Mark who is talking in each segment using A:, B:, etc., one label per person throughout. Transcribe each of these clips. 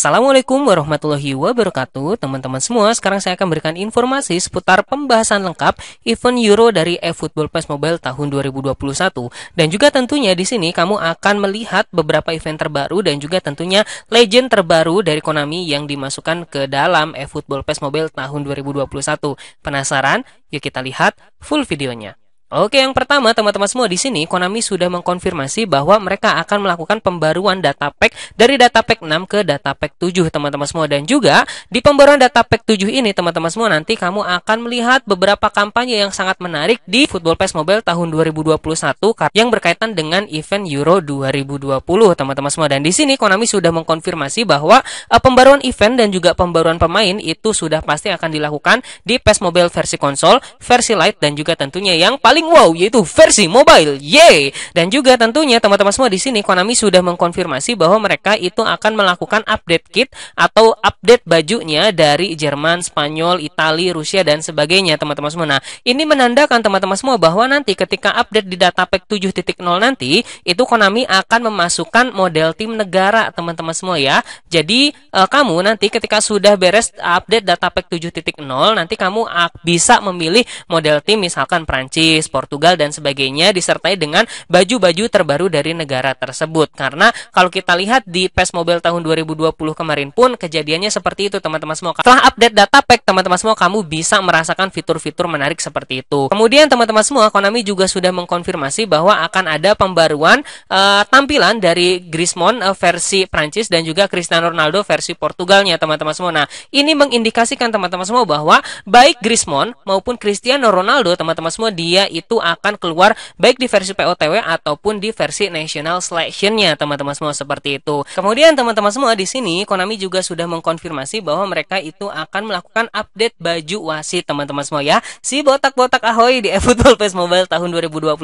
A: Assalamualaikum warahmatullahi wabarakatuh Teman-teman semua, sekarang saya akan berikan informasi seputar pembahasan lengkap event Euro dari eFootball Pass Mobile tahun 2021 Dan juga tentunya di sini kamu akan melihat beberapa event terbaru dan juga tentunya legend terbaru dari Konami yang dimasukkan ke dalam eFootball Pass Mobile tahun 2021 Penasaran? Yuk kita lihat full videonya Oke, yang pertama teman-teman semua di sini Konami sudah mengkonfirmasi bahwa mereka akan melakukan pembaruan data pack dari data pack 6 ke data pack 7 teman-teman semua dan juga di pembaruan data pack 7 ini teman-teman semua nanti kamu akan melihat beberapa kampanye yang sangat menarik di Football Pass Mobile tahun 2021 yang berkaitan dengan event Euro 2020 teman-teman semua dan di sini Konami sudah mengkonfirmasi bahwa uh, pembaruan event dan juga pembaruan pemain itu sudah pasti akan dilakukan di Pass e Mobile versi konsol, versi light dan juga tentunya yang paling paling wow yaitu versi mobile. Yeay. Dan juga tentunya teman-teman semua di sini Konami sudah mengkonfirmasi bahwa mereka itu akan melakukan update kit atau update bajunya dari Jerman, Spanyol, Italia, Rusia dan sebagainya teman-teman semua. Nah, ini menandakan teman-teman semua bahwa nanti ketika update di data pack 7.0 nanti itu Konami akan memasukkan model tim negara teman-teman semua ya. Jadi eh, kamu nanti ketika sudah beres update data pack 7.0 nanti kamu bisa memilih model tim misalkan Prancis, Portugal dan sebagainya disertai dengan baju-baju terbaru dari negara tersebut. Karena kalau kita lihat di PES Mobile tahun 2020 kemarin pun kejadiannya seperti itu teman-teman semua. Setelah update data pack teman-teman semua kamu bisa merasakan fitur-fitur menarik seperti itu. Kemudian teman-teman semua Konami juga sudah mengkonfirmasi bahwa akan ada pembaruan uh, tampilan dari Griezmann uh, versi Prancis dan juga Cristiano Ronaldo versi Portugalnya teman-teman semua. Nah, ini mengindikasikan teman-teman semua bahwa baik Griezmann maupun Cristiano Ronaldo teman-teman semua dia itu akan keluar baik di versi POTW ataupun di versi national selectionnya teman-teman semua seperti itu. Kemudian teman-teman semua di sini Konami juga sudah mengkonfirmasi bahwa mereka itu akan melakukan update baju wasit teman-teman semua ya. Si botak-botak ahoy di eFootball pes Mobile tahun 2021.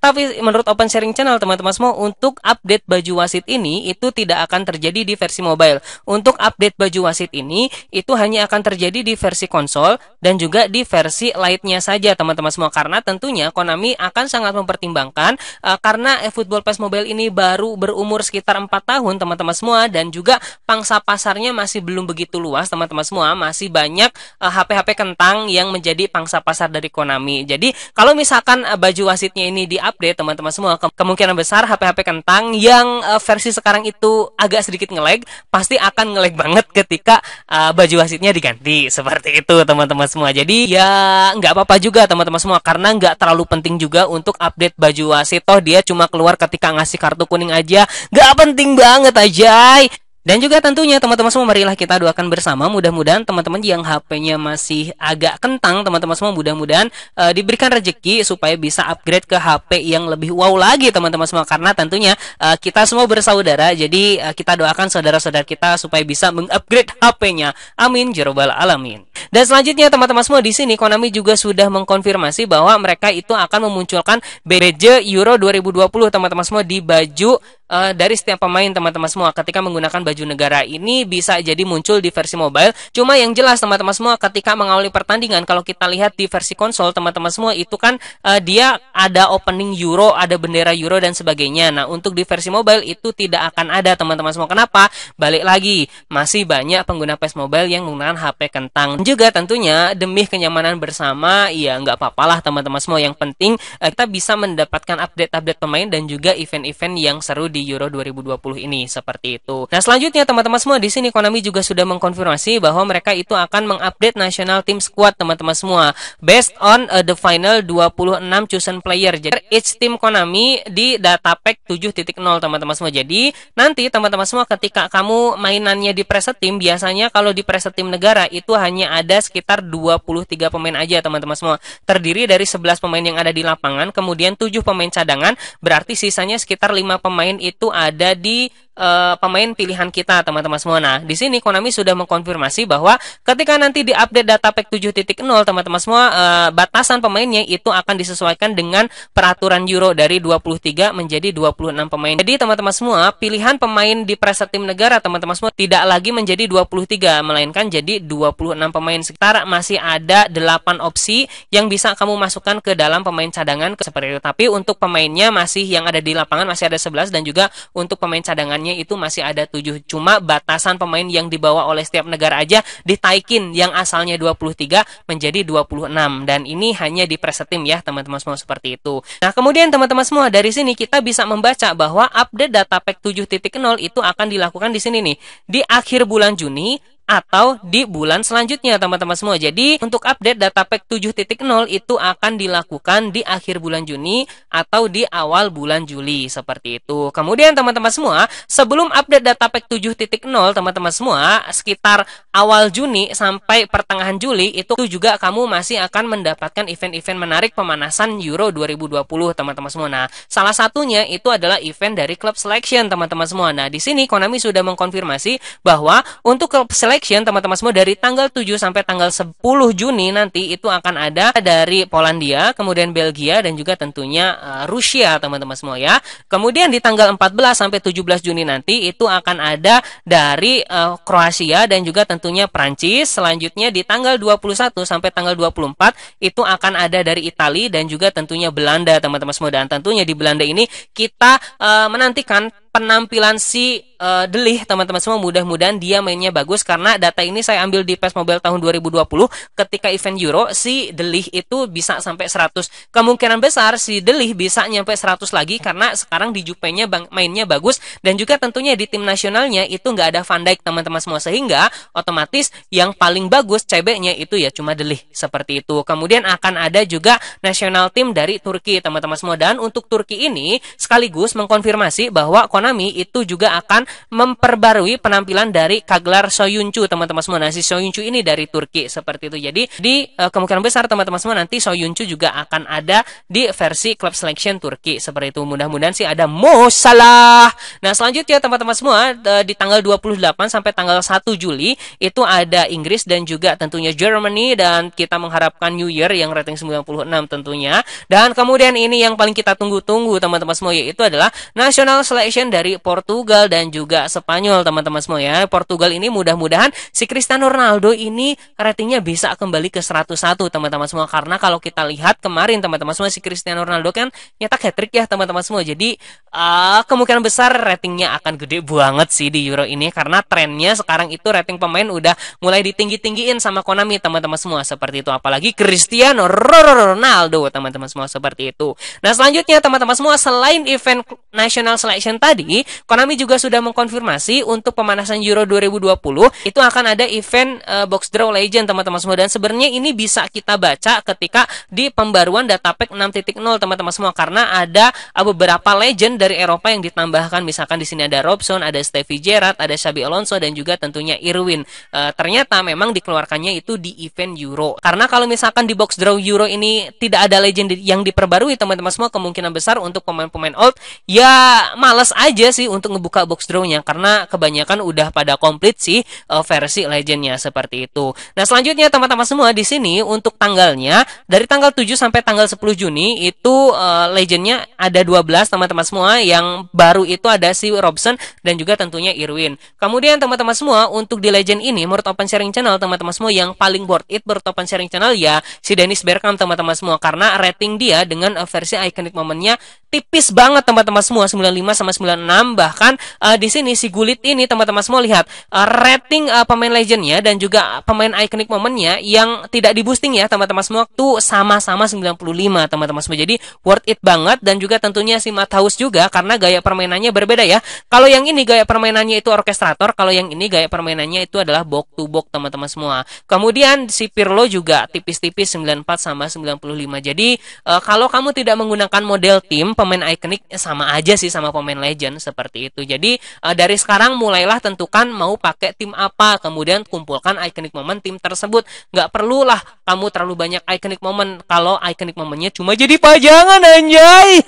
A: Tapi menurut Open Sharing Channel teman-teman semua untuk update baju wasit ini itu tidak akan terjadi di versi mobile. Untuk update baju wasit ini itu hanya akan terjadi di versi konsol dan juga di versi lightnya saja teman-teman semua karena tentu tentunya Konami akan sangat mempertimbangkan uh, karena eh, football pass Mobile ini baru berumur sekitar 4 tahun teman-teman semua dan juga pangsa pasarnya masih belum begitu luas teman-teman semua, masih banyak HP-HP eh, uh, kentang yang menjadi pangsa pasar dari Konami. Jadi kalau misalkan uh, baju wasitnya ini diupdate teman-teman semua, ke kemungkinan besar HP-HP kentang yang uh, versi sekarang itu agak sedikit ngelag pasti akan ngelag banget ketika uh, baju wasitnya diganti seperti itu teman-teman semua. Jadi ya nggak apa-apa juga teman-teman semua karena nggak terlalu penting juga untuk update baju wasit toh dia cuma keluar ketika ngasih kartu kuning aja nggak penting banget aja dan juga tentunya teman-teman semua marilah kita doakan bersama mudah-mudahan teman-teman yang HP-nya masih agak kentang teman-teman semua mudah-mudahan uh, diberikan rezeki supaya bisa upgrade ke HP yang lebih wow lagi teman-teman semua karena tentunya uh, kita semua bersaudara jadi uh, kita doakan saudara-saudara kita supaya bisa mengupgrade HP-nya. Amin jerobal alamin. Dan selanjutnya teman-teman semua di sini Konami juga sudah mengkonfirmasi bahwa mereka itu akan memunculkan BBJ Euro 2020 teman-teman semua di baju uh, dari setiap pemain teman-teman semua ketika menggunakan baju negara ini bisa jadi muncul di versi mobile. Cuma yang jelas teman-teman semua ketika mengawali pertandingan kalau kita lihat di versi konsol teman-teman semua itu kan uh, dia ada opening Euro, ada bendera Euro dan sebagainya. Nah, untuk di versi mobile itu tidak akan ada teman-teman semua. Kenapa? Balik lagi, masih banyak pengguna PS Mobile yang menggunakan HP kentang. Juga tentunya demi kenyamanan bersama, ya nggak apa-apalah teman-teman semua. Yang penting uh, kita bisa mendapatkan update-update pemain dan juga event-event yang seru di Euro 2020 ini seperti itu. Nah, selanjutnya teman-teman semua di sini Konami juga sudah mengkonfirmasi bahwa mereka itu akan mengupdate national team squad teman-teman semua based on uh, the final 26 chosen player. Jadi each team Konami di data pack 7.0 teman-teman semua. Jadi nanti teman-teman semua ketika kamu mainannya di preset team biasanya kalau di preset team negara itu hanya ada sekitar 23 pemain aja teman-teman semua. Terdiri dari 11 pemain yang ada di lapangan, kemudian 7 pemain cadangan, berarti sisanya sekitar 5 pemain itu ada di uh, pemain pilihan kita teman-teman semua. Nah, di sini Konami sudah mengkonfirmasi bahwa ketika nanti di-update data pack 7.0 teman-teman semua uh, batasan pemainnya itu akan disesuaikan dengan peraturan Euro dari 23 menjadi 26 pemain. Jadi teman-teman semua pilihan pemain di preset tim negara teman-teman semua tidak lagi menjadi 23 melainkan jadi 26 pemain. Sekitar masih ada 8 opsi yang bisa kamu masukkan ke dalam pemain cadangan seperti itu. Tapi untuk pemainnya masih yang ada di lapangan masih ada 11 dan juga juga untuk pemain cadangannya itu masih ada 7. Cuma batasan pemain yang dibawa oleh setiap negara aja ditaikin yang asalnya 23 menjadi 26 dan ini hanya di presetim ya teman-teman semua seperti itu. Nah, kemudian teman-teman semua dari sini kita bisa membaca bahwa update data pack 7.0 itu akan dilakukan di sini nih. Di akhir bulan Juni atau di bulan selanjutnya teman-teman semua. Jadi untuk update data pack 7.0 itu akan dilakukan di akhir bulan Juni atau di awal bulan Juli seperti itu. Kemudian teman-teman semua, sebelum update data pack 7.0 teman-teman semua sekitar awal Juni sampai pertengahan Juli itu juga kamu masih akan mendapatkan event-event menarik pemanasan Euro 2020 teman-teman semua. Nah, salah satunya itu adalah event dari Club Selection teman-teman semua. Nah, di sini Konami sudah mengkonfirmasi bahwa untuk Club Selection collection teman-teman semua dari tanggal 7 sampai tanggal 10 Juni nanti itu akan ada dari Polandia, kemudian Belgia dan juga tentunya uh, Rusia teman-teman semua ya. Kemudian di tanggal 14 sampai 17 Juni nanti itu akan ada dari uh, Kroasia dan juga tentunya Prancis. Selanjutnya di tanggal 21 sampai tanggal 24 itu akan ada dari Italia dan juga tentunya Belanda teman-teman semua dan tentunya di Belanda ini kita uh, menantikan penampilan si uh, Delih teman-teman semua mudah-mudahan dia mainnya bagus karena data ini saya ambil di PES Mobile tahun 2020 ketika event Euro si Delih itu bisa sampai 100 kemungkinan besar si Delih bisa nyampe 100 lagi karena sekarang di Jupe-nya mainnya bagus dan juga tentunya di tim nasionalnya itu nggak ada Van Dijk teman-teman semua sehingga otomatis yang paling bagus CB-nya itu ya cuma Delih seperti itu kemudian akan ada juga nasional tim dari Turki teman-teman semua dan untuk Turki ini sekaligus mengkonfirmasi bahwa Konami itu juga akan memperbarui penampilan dari Kaglar Soyuncu teman-teman semua. Nah, si Soyuncu ini dari Turki seperti itu. Jadi di uh, kemungkinan besar teman-teman semua nanti Soyuncu juga akan ada di versi club selection Turki seperti itu. Mudah-mudahan sih ada musalah. Nah, selanjutnya teman-teman semua eh, di tanggal 28 sampai tanggal 1 Juli itu ada Inggris dan juga tentunya Germany dan kita mengharapkan New Year yang rating 96 tentunya. Dan kemudian ini yang paling kita tunggu-tunggu teman-teman semua yaitu adalah National Selection dari Portugal dan juga Spanyol teman-teman semua ya. Portugal ini mudah-mudahan si Cristiano Ronaldo ini ratingnya bisa kembali ke 101 teman-teman semua karena kalau kita lihat kemarin teman-teman semua si Cristiano Ronaldo kan nyetak hat-trick ya teman-teman semua. Jadi uh, kemungkinan besar ratingnya akan gede banget sih di Euro ini karena trennya sekarang itu rating pemain udah mulai ditinggi-tinggiin sama Konami teman-teman semua seperti itu apalagi Cristiano Ronaldo teman-teman semua seperti itu. Nah, selanjutnya teman-teman semua selain event national selection tadi tadi, Konami juga sudah mengkonfirmasi untuk pemanasan Euro 2020 itu akan ada event uh, box draw legend teman-teman semua dan sebenarnya ini bisa kita baca ketika di pembaruan data pack 6.0 teman-teman semua karena ada eh, beberapa legend dari Eropa yang ditambahkan misalkan di sini ada Robson, ada Stevie Gerrard, ada Xabi Alonso dan juga tentunya Irwin. Uh, ternyata memang dikeluarkannya itu di event Euro. Karena kalau misalkan di box draw Euro ini tidak ada legend yang diperbarui teman-teman semua kemungkinan besar untuk pemain-pemain old ya males aja aja sih untuk ngebuka box drawnya karena kebanyakan udah pada komplit sih uh, versi legendnya seperti itu. Nah selanjutnya teman-teman semua di sini untuk tanggalnya dari tanggal 7 sampai tanggal 10 Juni itu uh, legendnya ada 12 teman-teman semua yang baru itu ada si Robson dan juga tentunya Irwin. Kemudian teman-teman semua untuk di legend ini menurut Open Sharing Channel teman-teman semua yang paling worth it menurut Open Sharing Channel ya si Dennis Berkam teman-teman semua karena rating dia dengan eh, versi iconic momennya tipis banget teman-teman semua 95 sama 90 6 bahkan uh, di sini si Gulit ini teman-teman semua lihat uh, rating uh, pemain legendnya dan juga pemain iconic momennya yang tidak di boosting ya teman-teman semua itu sama-sama 95 teman-teman semua jadi worth it banget dan juga tentunya si Matthaus juga karena gaya permainannya berbeda ya kalau yang ini gaya permainannya itu orkestrator kalau yang ini gaya permainannya itu adalah box to box teman-teman semua kemudian si Pirlo juga tipis-tipis 94 sama 95 jadi uh, kalau kamu tidak menggunakan model tim pemain iconic sama aja sih sama pemain legend agent seperti itu. Jadi uh, dari sekarang mulailah tentukan mau pakai tim apa, kemudian kumpulkan iconic moment tim tersebut. Nggak perlulah kamu terlalu banyak iconic moment kalau iconic momennya cuma jadi pajangan anjay.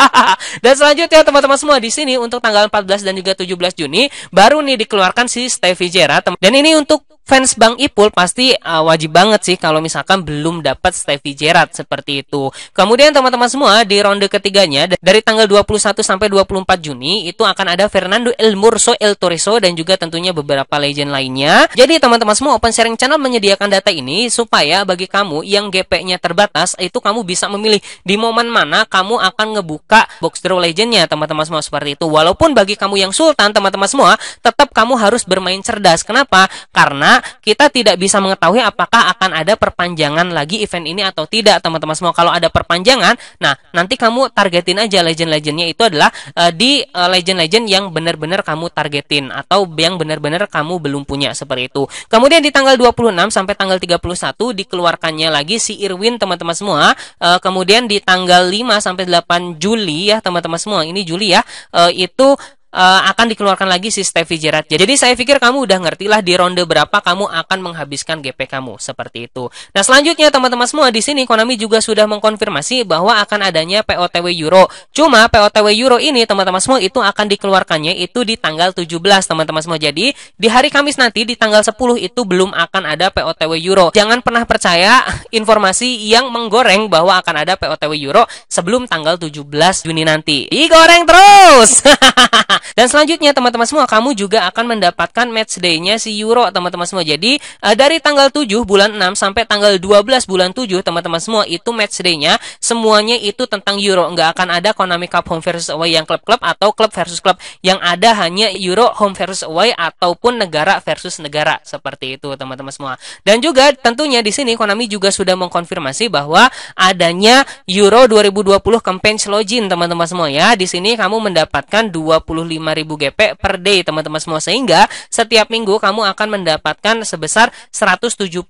A: dan selanjutnya teman-teman semua di sini untuk tanggal 14 dan juga 17 Juni baru nih dikeluarkan si Stevie Gerrard dan ini untuk fans Bang Ipul pasti uh, wajib banget sih kalau misalkan belum dapat Stevie Gerrard seperti itu. Kemudian teman-teman semua di ronde ketiganya dari tanggal 21 sampai 24 Juni itu akan ada Fernando El Murso El Torreso dan juga tentunya beberapa legend lainnya. Jadi teman-teman semua Open Sharing Channel menyediakan data ini supaya bagi kamu yang GP-nya terbatas itu kamu bisa memilih di momen mana kamu akan ngebuka box draw legendnya teman-teman semua seperti itu. Walaupun bagi kamu yang sultan teman-teman semua tetap kamu harus bermain cerdas. Kenapa? Karena kita tidak bisa mengetahui apakah akan ada perpanjangan lagi event ini atau tidak teman-teman semua kalau ada perpanjangan nah nanti kamu targetin aja legend-legendnya itu adalah uh, di legend eh, legend-legend yang benar-benar kamu targetin atau yang benar-benar kamu belum punya seperti itu kemudian di tanggal 26 sampai tanggal 31 dikeluarkannya lagi si Irwin teman-teman semua uh, kemudian di tanggal 5 sampai 8 Juli ya teman-teman semua ini Juli ya uh, itu uh, akan dikeluarkan lagi si Steffi Gerrard. Jadi saya pikir kamu udah lah di ronde berapa kamu akan menghabiskan GP kamu seperti itu. Nah selanjutnya teman-teman semua di sini Konami juga sudah mengkonfirmasi bahwa akan adanya POTW Euro. Cuma POTW Euro ini teman-teman semua itu akan dikeluarkannya itu di tanggal 17 teman-teman semua. Jadi di hari Kamis nanti di tanggal 10 itu belum akan ada POTW Euro. Jangan pernah percaya informasi yang menggoreng bahwa akan ada POTW Euro sebelum tanggal 17 Juni nanti. Digoreng terus. Nah, dan selanjutnya teman-teman semua, kamu juga akan mendapatkan match day-nya si Euro teman-teman semua. Jadi, uh, dari tanggal 7 bulan 6 sampai tanggal 12 bulan 7 teman-teman semua itu match day-nya semuanya itu tentang Euro. Nggak akan ada Konami Cup home versus away yang klub-klub atau klub versus klub. Yang ada hanya Euro home versus away ataupun negara versus negara seperti itu teman-teman semua. Dan juga tentunya di sini Konami juga sudah mengkonfirmasi bahwa adanya Euro 2020 campaign login teman-teman semua ya. Di sini kamu mendapatkan 20 ribu GP per day teman-teman semua sehingga setiap minggu kamu akan mendapatkan sebesar 175.000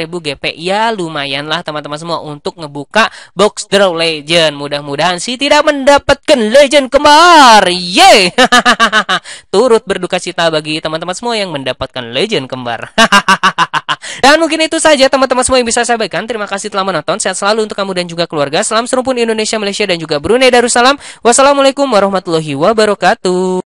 A: ribu GP ya lumayanlah teman-teman semua untuk ngebuka box draw legend mudah-mudahan sih tidak mendapatkan legend kembar yeay turut berduka cita bagi teman-teman semua yang mendapatkan legend kembar Dan mungkin itu saja teman-teman semua yang bisa saya bagikan. Terima kasih telah menonton. Sehat selalu untuk kamu dan juga keluarga. Salam serumpun Indonesia, Malaysia, dan juga Brunei Darussalam. Wassalamualaikum warahmatullahi wabarakatuh.